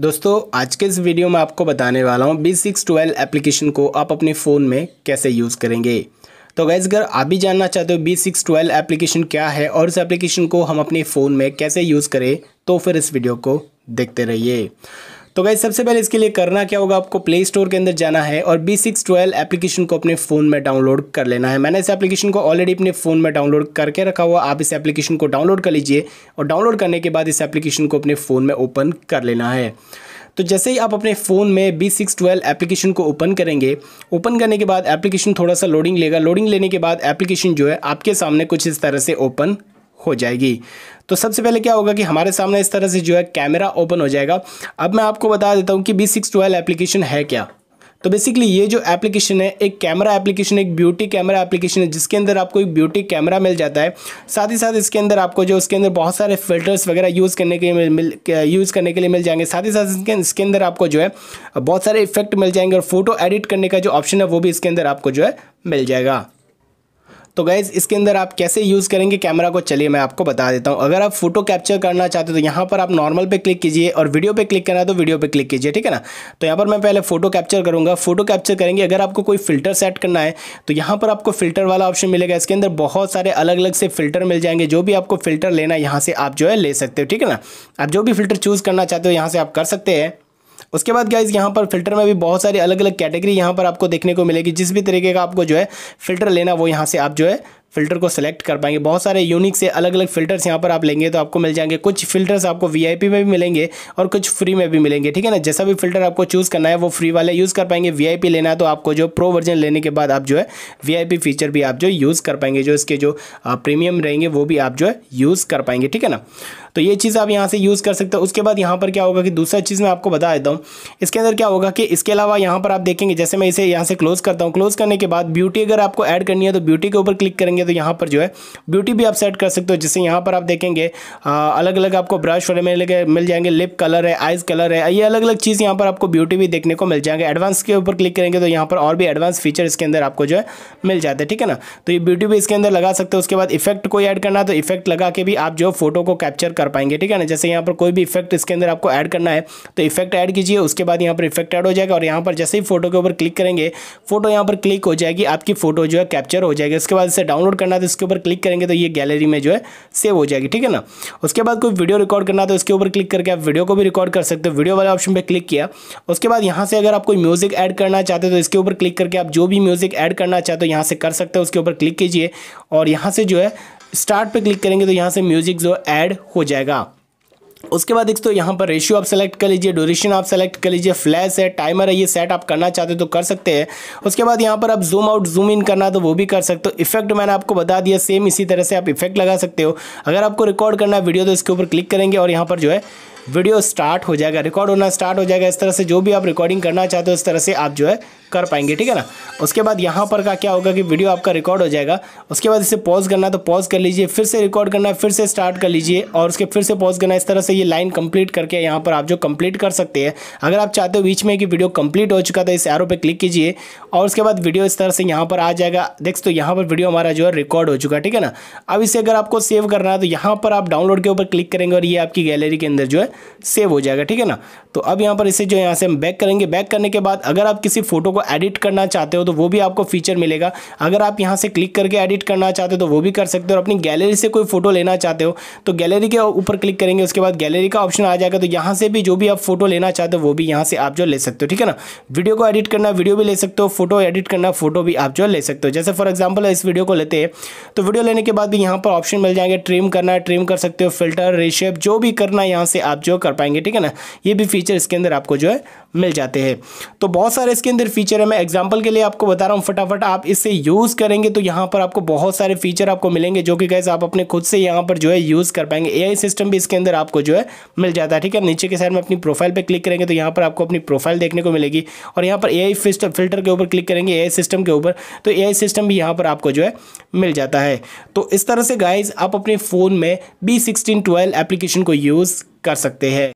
दोस्तों आज के इस वीडियो में आपको बताने वाला हूँ बी सिक्स ट्वेल्व एप्लीकेशन को आप अपने फ़ोन में कैसे यूज़ करेंगे तो गैस अगर आप भी जानना चाहते हो बी सिक्स ट्वेल्व एप्लीकेशन क्या है और इस एप्लीकेशन को हम अपने फ़ोन में कैसे यूज़ करें तो फिर इस वीडियो को देखते रहिए तो गाइज सबसे पहले इसके लिए करना क्या होगा आपको प्ले स्टोर के अंदर जाना है और बी सिक्स ट्वेल्व एप्लीकेशन को अपने फ़ोन में डाउनलोड कर लेना है मैंने इस एप्लीकेशन को ऑलरेडी अपने फ़ोन में डाउनलोड करके रखा हुआ आप इस एप्लीकेशन को डाउनलोड कर लीजिए और डाउनलोड करने के बाद इस एप्लीकेशन को अपने फ़ोन में ओपन कर लेना है तो जैसे ही आप अपने फ़ोन में बी सिक्स ट्वेल्व एप्लीकेशन को ओपन करेंगे ओपन करने के बाद एप्लीकेशन थोड़ा सा लोडिंग लेगा लोडिंग लेने के बाद एप्लीकेशन जो है आपके सामने कुछ इस तरह से ओपन हो जाएगी तो सबसे पहले क्या होगा कि हमारे सामने इस तरह से जो है कैमरा ओपन हो जाएगा अब मैं आपको बता देता हूँ कि बी सिक्स ट्वेल्व एप्लीकेशन है क्या तो बेसिकली ये जो एप्लीकेशन है एक कैमरा एप्लीकेशन एक ब्यूटी कैमरा एप्लीकेशन है जिसके अंदर आपको एक ब्यूटी कैमरा मिल जाता है साथ ही साथ इसके अंदर आपको जो उसके अंदर बहुत सारे फिल्टर्स वगैरह यूज़ करने के लिए मिल यूज़ करने के लिए मिल जाएंगे साथ ही साथ इसके अंदर आपको जो है बहुत सारे इफेक्ट मिल जाएंगे और फोटो एडिट करने का जो ऑप्शन है वो भी इसके अंदर आपको जो है मिल जाएगा तो गैज़ इसके अंदर आप कैसे यूज़ करेंगे कैमरा को चलिए मैं आपको बता देता हूँ अगर आप फोटो कैप्चर करना चाहते हो तो यहाँ पर आप नॉर्मल पे क्लिक कीजिए और वीडियो पे क्लिक करना है तो वीडियो पे क्लिक कीजिए ठीक है ना तो यहाँ पर मैं पहले फोटो कैप्चर करूँगा फोटो कैप्चर करेंगे अगर आपको कोई फिल्टर सेट करना है तो यहाँ पर आपको फिल्टर वाला ऑप्शन मिलेगा इसके अंदर बहुत सारे अलग अलग से फिल्टर मिल जाएंगे जो भी आपको फिल्टर लेना है यहाँ से आप जो है ले सकते हो ठीक है ना आप जो भी फिल्टर चूज़ करना चाहते हो यहाँ से आप कर सकते हैं उसके बाद गाइज यहाँ पर फिल्टर में भी बहुत सारी अलग अलग कैटेगरी यहाँ पर आपको देखने को मिलेगी जिस भी तरीके का आपको जो है फिल्टर लेना वो यहाँ से आप जो है फिल्टर को सेलेक्ट कर पाएंगे बहुत सारे यूनिक से अलग अलग फिल्टर्स यहाँ पर आप लेंगे तो आपको मिल जाएंगे कुछ फिल्टर्स आपको वीआईपी में भी मिलेंगे और कुछ फ्री में भी मिलेंगे ठीक है ना जैसा भी फिल्टर आपको चूज़ करना है वो फ्री वाले यूज़ कर पाएंगे वीआईपी लेना है तो आपको जो प्रो वर्जन लेने के बाद आप जो है वीआईपी फीचर भी आप जो यूज़ कर पाएंगे जो इसके जो प्रीमियम रहेंगे वो भी आप जो है यूज़ कर पाएंगे ठीक है ना तो ये चीज़ आप यहाँ से यूज़ कर सकते हो उसके बाद यहाँ पर क्या होगा कि दूसरा चीज़ मैं आपको बता देता हूँ इसके अंदर क्या होगा कि इसके अलावा यहाँ पर आप देखेंगे जैसे मैं इसे यहाँ से क्लोज़ करता हूँ क्लोज़ करने के बाद ब्यूटी अगर आपको ऐड करनी है तो ब्यूटी के ऊपर क्लिक करेंगे तो यहाँ पर जो है ब्यूटी भी आप सेट कर सकते हो जिससे यहाँ पर आप देखेंगे अलग अलग आपको ब्रश वगैरह मिल जाएंगे लिप कलर है आइज कलर है ये अलग अलग चीज़ यहाँ पर आपको ब्यूटी भी देखने को मिल जाएंगे एडवांस के ऊपर क्लिक करेंगे तो यहाँ पर और भी एडवांस फीचर इसके अंदर आपको जो है मिल जाते हैं ठीक है ना तो ये ब्यूटी भी इसके अंदर लगा सकते हो उसके बाद इफेक्ट कोई ऐड करना है तो इफेक्ट लगा के भी आप जो फोटो को कैप्चर कर पाएंगे ठीक है ना जैसे यहाँ पर कोई भी इफेक्ट इसके अंदर आपको ऐड करना है तो इफेक्ट ऐड कीजिए उसके बाद यहाँ पर इफेक्ट ऐड हो जाएगा और यहाँ पर जैसे ही फोटो के ऊपर क्लिक करेंगे फोटो यहाँ पर क्लिक हो जाएगी आपकी फोटो जो है कैप्चर हो जाएगी उसके बाद इसे डाउनलोड डाउनलोड करना है तो इसके ऊपर क्लिक करेंगे तो ये गैलरी में जो है सेव हो जाएगी ठीक है ना उसके बाद कोई वीडियो रिकॉर्ड करना तो इसके ऊपर क्लिक करके आप वीडियो को भी रिकॉर्ड कर सकते हो वीडियो वाले ऑप्शन पर क्लिक किया उसके बाद यहाँ से अगर आप कोई म्यूज़िक ऐड करना चाहते हो तो इसके ऊपर क्लिक करके आप जो भी म्यूज़िक ऐड करना चाहते हो यहाँ से कर सकते हो उसके ऊपर क्लिक कीजिए और यहाँ से जो है स्टार्ट पे क्लिक करेंगे तो यहाँ से म्यूज़िक जो ऐड हो जाएगा उसके बाद एक तो यहाँ पर रेशियो आप सेलेक्ट कर लीजिए ड्यूरेशन आप सेलेक्ट कर लीजिए फ्लैश है टाइमर है ये सेट आप करना चाहते हो तो कर सकते हैं उसके बाद यहाँ पर आप जूम आउट जूम इन करना तो वो भी कर सकते हो इफेक्ट मैंने आपको बता दिया सेम इसी तरह से आप इफेक्ट लगा सकते हो अगर आपको रिकॉर्ड करना है वीडियो तो इसके ऊपर क्लिक करेंगे और यहाँ पर जो है वीडियो स्टार्ट हो जाएगा रिकॉर्ड होना स्टार्ट हो जाएगा इस तरह से जो भी आप रिकॉर्डिंग करना चाहते हो इस तरह से आप जो है कर पाएंगे ठीक है ना उसके बाद यहाँ पर का क्या होगा कि वीडियो आपका रिकॉर्ड हो जाएगा उसके बाद इसे पॉज करना तो पॉज कर लीजिए फिर से रिकॉर्ड करना है फिर से स्टार्ट कर लीजिए और उसके फिर से पॉज करना इस तरह से ये लाइन कंप्लीट करके यहाँ पर आप जो कंप्लीट कर सकते हैं अगर आप चाहते हो बीच में कि वीडियो कंप्लीट हो चुका था इस एरो पर क्लिक कीजिए और उसके बाद वीडियो इस तरह से यहाँ पर आ जाएगा देख तो यहाँ पर वीडियो हमारा जो है रिकॉर्ड हो चुका ठीक है ना अब इसे अगर आपको सेव करना है तो यहाँ पर आप डाउनलोड के ऊपर क्लिक करेंगे और ये आपकी गैलरी के अंदर जो है सेव हो जाएगा ठीक है ना तो अब यहाँ पर इसे जो यहाँ से हम बैक करेंगे बैक करने के बाद अगर आप किसी फोटो को एडिट करना चाहते हो तो वो भी आपको फीचर मिलेगा अगर आप यहाँ से क्लिक करके एडिट करना चाहते हो तो वो भी कर सकते हो और अपनी गैलरी से कोई फोटो लेना चाहते हो तो गैलरी के ऊपर क्लिक करेंगे उसके बाद गैलरी का ऑप्शन आ जाएगा तो यहाँ से भी जो भी आप फोटो लेना चाहते हो वो भी यहाँ से आप जो ले सकते हो ठीक है ना वीडियो को एडिट करना वीडियो भी ले सकते हो फोटो एडिट करना फोटो भी आप जो ले सकते हो जैसे फॉर एग्जाम्पल इस वीडियो को लेते हैं तो वीडियो लेने के बाद भी यहाँ पर ऑप्शन मिल जाएंगे ट्रिम करना है ट्रिम कर सकते हो फिल्टर रेशेप जो भी करना है यहाँ से आप जो कर पाएंगे ठीक है ना ये भी फीचर इसके अंदर आपको जो है मिल जाते हैं तो बहुत सारे इसके अंदर फीचर है मैं एग्जाम्पल के लिए आपको बता रहा हूँ फटाफट आप इससे यूज़ करेंगे तो यहाँ पर आपको बहुत सारे फीचर आपको मिलेंगे जो कि कैसे आप अपने खुद से यहाँ पर जो है यूज़ कर पाएंगे ए सिस्टम भी इसके अंदर आपको जो है मिल जाता है ठीक है नीचे के साइड में अपनी प्रोफाइल पर क्लिक करेंगे तो यहाँ पर आपको अपनी प्रोफाइल देखने को मिलेगी और यहाँ पर ए फिल्टर के ऊपर क्लिक करेंगे ए सिस्टम के ऊपर तो ए सिस्टम भी यहाँ पर आपको जो है मिल जाता है तो इस तरह से गाइज आप अपने फ़ोन में बी सिक्सटीन ट्वेल्व एप्लीकेशन को यूज़ कर सकते हैं